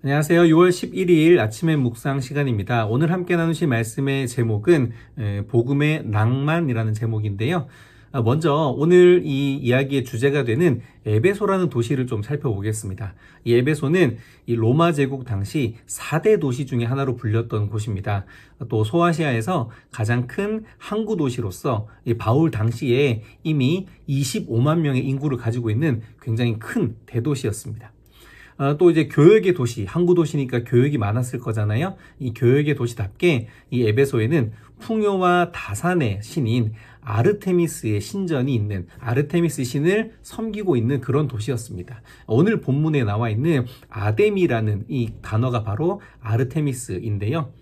안녕하세요. 6월 11일 아침의 묵상 시간입니다. 오늘 함께 나누실 말씀의 제목은 복음의 낭만이라는 제목인데요. 아, 먼저 오늘 이 이야기의 주제가 되는 에베소라는 도시를 좀 살펴보겠습니다. 이 에베소는 이 로마 제국 당시 4대 도시 중의 하나로 불렸던 곳입니다. 또 소아시아에서 가장 큰 항구 도시로서 바울 당시에 이미 25만 명의 인구를 가지고 있는 굉장히 큰 대도시였습니다. 어, 또 이제 교역의 도시, 항구 도시니까 교역이 많았을 거잖아요. 이 교역의 도시답게 이 에베소에는 풍요와 다산의 신인 아르테미스의 신전이 있는 아르테미스 신을 섬기고 있는 그런 도시였습니다. 오늘 본문에 나와 있는 아데미라는 이 단어가 바로 아르테미스인데요.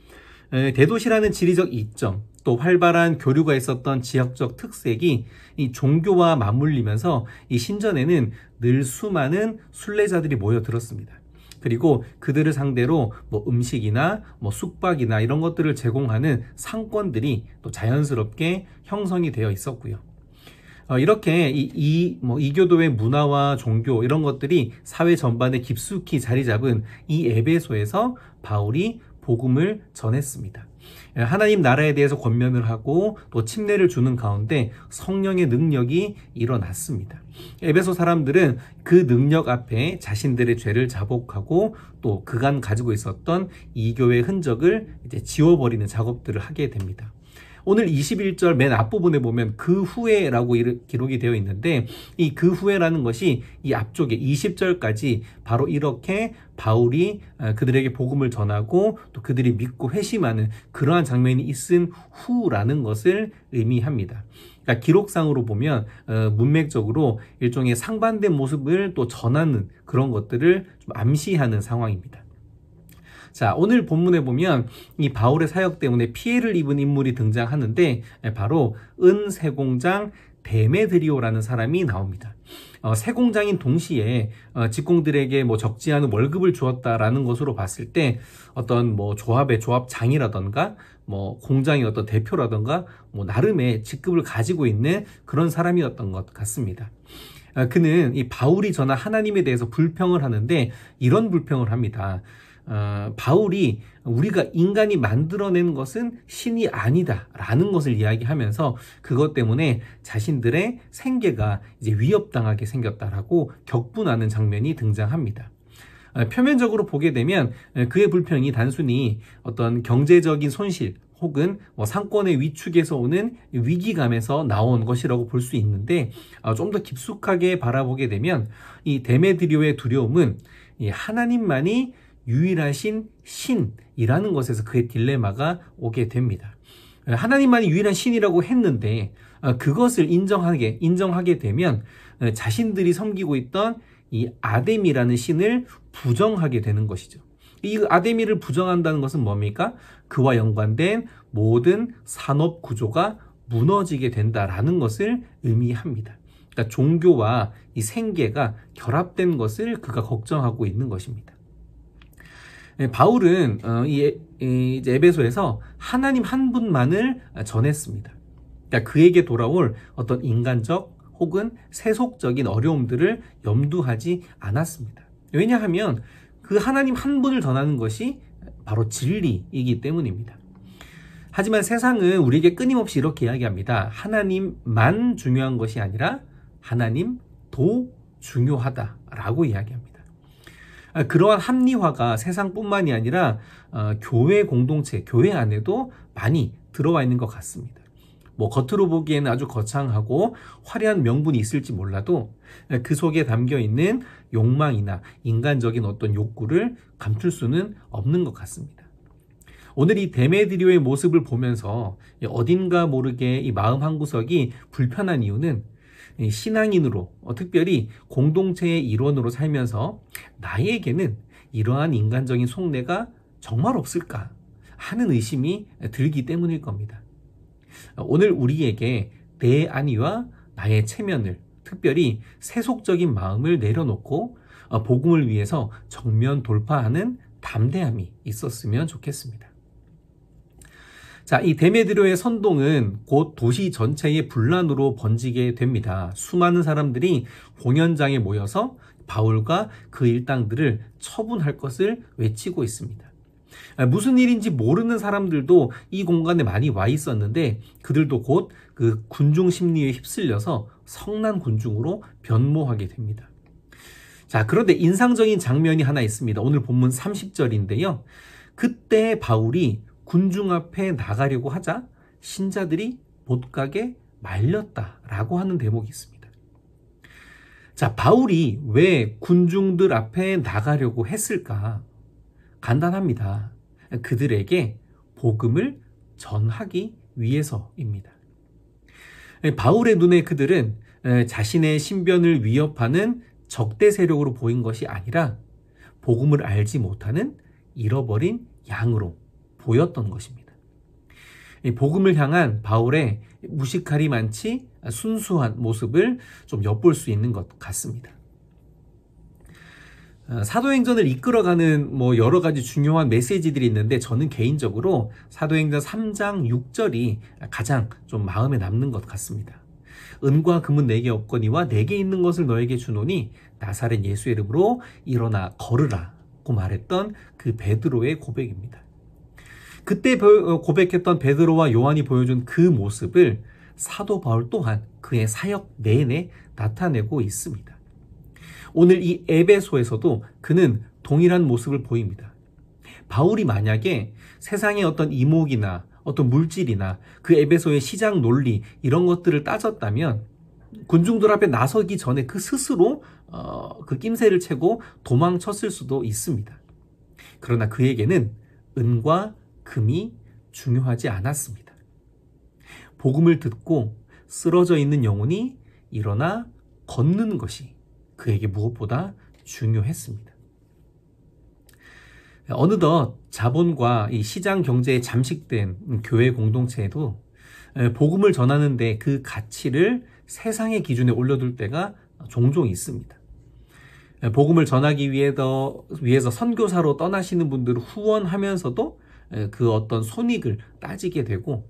대도시라는 지리적 이점, 또 활발한 교류가 있었던 지역적 특색이 이 종교와 맞물리면서 이 신전에는 늘 수많은 순례자들이 모여들었습니다. 그리고 그들을 상대로 뭐 음식이나 뭐 숙박이나 이런 것들을 제공하는 상권들이 또 자연스럽게 형성이 되어 있었고요. 어, 이렇게 이, 이, 뭐, 이교도의 문화와 종교 이런 것들이 사회 전반에 깊숙이 자리 잡은 이 에베소에서 바울이 복음을 전했습니다. 예, 하나님 나라에 대해서 권면을 하고 또 침례를 주는 가운데 성령의 능력이 일어났습니다. 에베소 사람들은 그 능력 앞에 자신들의 죄를 자복하고 또 그간 가지고 있었던 이교의 흔적을 이제 지워버리는 작업들을 하게 됩니다. 오늘 21절 맨 앞부분에 보면 그 후에라고 기록이 되어 있는데 이 그 후에라는 것이 이 앞쪽에 20절까지 바로 이렇게 바울이 어, 그들에게 복음을 전하고 또 그들이 믿고 회심하는 그러한 장면이 있은 후라는 것을 의미합니다. 그러니까 기록상으로 보면 어, 문맥적으로 일종의 상반된 모습을 또 전하는 그런 것들을 좀 암시하는 상황입니다. 자, 오늘 본문에 보면 이 바울의 사역 때문에 피해를 입은 인물이 등장하는데 예, 바로 은세공장 데메드리오라는 사람이 나옵니다. 어, 세공장인 동시에 어, 직공들에게 뭐 적지 않은 월급을 주었다라는 것으로 봤을 때 어떤 뭐 조합의 조합장이라던가 뭐 공장의 어떤 대표라던가 뭐 나름의 직급을 가지고 있는 그런 사람이었던 것 같습니다. 어, 그는 이 바울이 전하 하나님에 대해서 불평을 하는데 이런 불평을 합니다. 어, 바울이 우리가 인간이 만들어낸 것은 신이 아니다라는 것을 이야기하면서 그것 때문에 자신들의 생계가 이제 위협당하게 생겼다라고 격분하는 장면이 등장합니다. 어, 표면적으로 보게 되면 어, 그의 불평이 단순히 어떤 경제적인 손실 혹은 뭐 상권의 위축에서 오는 위기감에서 나온 것이라고 볼 수 있는데 좀 더 깊숙하게 바라보게 되면 이 데메드리오의 두려움은 하나님만이 유일하신 신이라는 것에서 그의 딜레마가 오게 됩니다. 하나님만이 유일한 신이라고 했는데 어, 그것을 인정하게 인정하게 되면 어, 자신들이 섬기고 있던 이 아데미라는 신을 부정하게 되는 것이죠. 이 아데미를 부정한다는 것은 뭡니까? 그와 연관된 모든 산업 구조가 무너지게 된다라는 것을 의미합니다. 그러니까 종교와 이 생계가 결합된 것을 그가 걱정하고 있는 것입니다. 예, 바울은 어, 이 에베소에서 하나님 한 분만을 전했습니다. 그러니까 그에게 돌아올 어떤 인간적 혹은 세속적인 어려움들을 염두하지 않았습니다. 왜냐하면 그 하나님 한 분을 전하는 것이 바로 진리이기 때문입니다. 하지만 세상은 우리에게 끊임없이 이렇게 이야기합니다. 하나님만 중요한 것이 아니라 하나님도 중요하다라고 이야기합니다. 아, 그러한 합리화가 세상뿐만이 아니라 어, 교회 공동체, 교회 안에도 많이 들어와 있는 것 같습니다. 뭐 겉으로 보기에는 아주 거창하고 화려한 명분이 있을지 몰라도 그 속에 담겨 있는 욕망이나 인간적인 어떤 욕구를 감출 수는 없는 것 같습니다. 오늘 이 데메드리오의 모습을 보면서 어딘가 모르게 이 마음 한구석이 불편한 이유는 신앙인으로 어, 특별히 공동체의 일원으로 살면서 나에게는 이러한 인간적인 속내가 정말 없을까 하는 의심이 들기 때문일 겁니다. 오늘 우리에게 내 안위와 나의 체면을 특별히 세속적인 마음을 내려놓고 어, 복음을 위해서 정면 돌파하는 담대함이 있었으면 좋겠습니다. 자, 이데메드로의 선동은 곧 도시 전체의 분란으로 번지게 됩니다. 수많은 사람들이 공연장에 모여서 바울과 그 일당들을 처분할 것을 외치고 있습니다. 아, 무슨 일인지 모르는 사람들도 이 공간에 많이 와 있었는데 그들도 곧 그 군중 심리에 휩쓸려서 성난 군중으로 변모하게 됩니다. 자, 그런데 인상적인 장면이 하나 있습니다. 오늘 본문 30절인데요. 그때 바울이 군중 앞에 나가려고 하자 신자들이 못 가게 말렸다라고 하는 대목이 있습니다. 자, 바울이 왜 군중들 앞에 나가려고 했을까? 간단합니다. 그들에게 복음을 전하기 위해서입니다. 바울의 눈에 그들은 자신의 신변을 위협하는 적대 세력으로 보인 것이 아니라 복음을 알지 못하는 잃어버린 양으로 보였던 것입니다. 복음을 향한 바울의 무식하리 많지 순수한 모습을 좀 엿볼 수 있는 것 같습니다. 아, 사도행전을 이끌어가는 뭐 여러 가지 중요한 메시지들이 있는데 저는 개인적으로 사도행전 3장 6절이 가장 좀 마음에 남는 것 같습니다. 은과 금은 내게 없거니와 내게 있는 것을 너에게 주노니 나사렛 예수 이름으로 일어나 걸으라고 말했던 그 베드로의 고백입니다. 그때 어, 고백했던 베드로와 요한이 보여준 그 모습을 사도 바울 또한 그의 사역 내내 나타내고 있습니다. 오늘 이 에베소에서도 그는 동일한 모습을 보입니다. 바울이 만약에 세상의 어떤 이목이나 어떤 물질이나 그 에베소의 시장 논리 이런 것들을 따졌다면 군중들 앞에 나서기 전에 그 스스로 어, 그 낌새를 채고 도망쳤을 수도 있습니다. 그러나 그에게는 은과 금이 중요하지 않았습니다. 복음을 듣고 쓰러져 있는 영혼이 일어나 걷는 것이 그에게 무엇보다 중요했습니다. 어느덧 자본과 시장 경제에 잠식된 교회 공동체에도 복음을 전하는데 그 가치를 세상의 기준에 올려둘 때가 종종 있습니다. 복음을 전하기 위해서 선교사로 떠나시는 분들을 후원하면서도 그 어떤 손익을 따지게 되고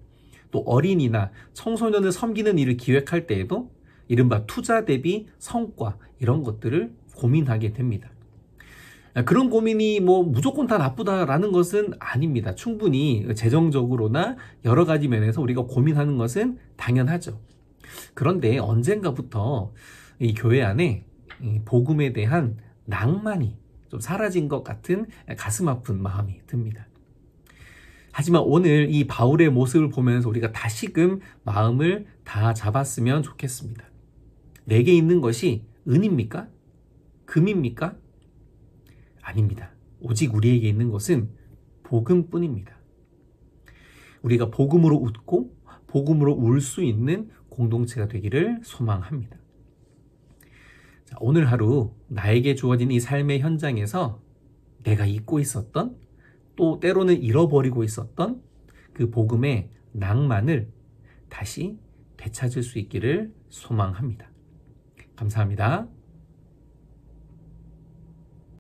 또 어린이나 청소년을 섬기는 일을 기획할 때에도 이른바 투자 대비 성과 이런 것들을 고민하게 됩니다. 그런 고민이 뭐 무조건 다 나쁘다라는 것은 아닙니다. 충분히 재정적으로나 여러 가지 면에서 우리가 고민하는 것은 당연하죠. 그런데 언젠가부터 이 교회 안에 이 복음에 대한 낭만이 좀 사라진 것 같은 가슴 아픈 마음이 듭니다. 하지만 오늘 이 바울의 모습을 보면서 우리가 다시금 마음을 다 잡았으면 좋겠습니다. 내게 있는 것이 은입니까? 금입니까? 아닙니다. 오직 우리에게 있는 것은 복음뿐입니다. 우리가 복음으로 웃고 복음으로 울 수 있는 공동체가 되기를 소망합니다. 자, 오늘 하루 나에게 주어진 이 삶의 현장에서 내가 잊고 있었던 또 때로는 잃어버리고 있었던 그 복음의 낭만을 다시 되찾을 수 있기를 소망합니다. 감사합니다.